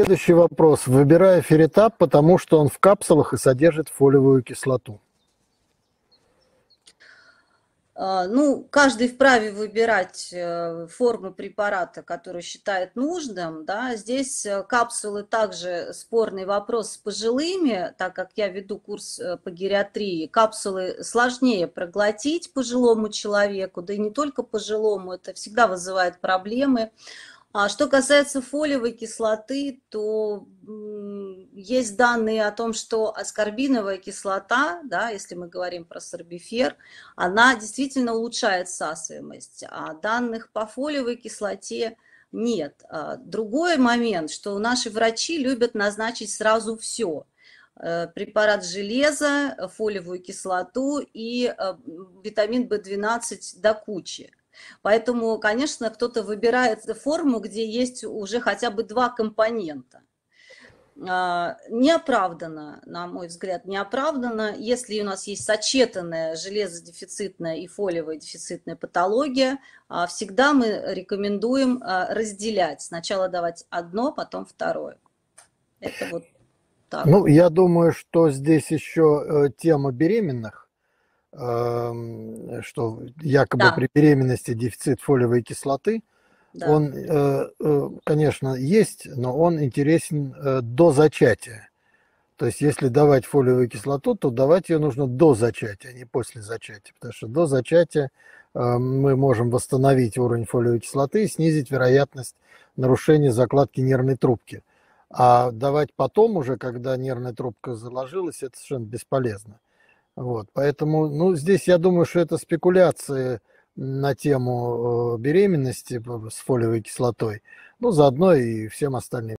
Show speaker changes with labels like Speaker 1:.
Speaker 1: Следующий вопрос. Выбираю ферритап, потому что он в капсулах и содержит фолиевую кислоту.
Speaker 2: А, ну, каждый вправе выбирать э, форму препарата, который считает нужным. Да. Здесь э, капсулы также спорный вопрос с пожилыми, так как я веду курс э, по гериатрии. Капсулы сложнее проглотить пожилому человеку, да и не только пожилому, это всегда вызывает проблемы а что касается фолиевой кислоты, то есть данные о том, что аскорбиновая кислота, да, если мы говорим про сорбифер, она действительно улучшает всасываемость, а данных по фолиевой кислоте нет. А другой момент, что наши врачи любят назначить сразу все э, – препарат железа, фолиевую кислоту и э, витамин В12 до кучи. Поэтому, конечно, кто-то выбирает форму, где есть уже хотя бы два компонента. А, неоправданно, на мой взгляд, неоправданно, если у нас есть сочетанная железодефицитная и фолиевая дефицитная патология, а, всегда мы рекомендуем а, разделять. Сначала давать одно, потом второе. Это вот так.
Speaker 1: Ну, я думаю, что здесь еще э, тема беременных Эм, что якобы да. при беременности дефицит фолиевой кислоты. Да. Он, э, э, конечно, есть, но он интересен э, до зачатия. То есть, если давать фолиевую кислоту, то давать ее нужно до зачатия, а не после зачатия. Потому что до зачатия мы можем восстановить уровень фолиевой кислоты и снизить вероятность нарушения закладки нервной трубки. А давать потом уже, когда нервная трубка заложилась, это совершенно бесполезно. Вот, поэтому, ну, здесь я думаю, что это спекуляции на тему э, беременности э, с фолиевой кислотой, ну, заодно и всем остальным.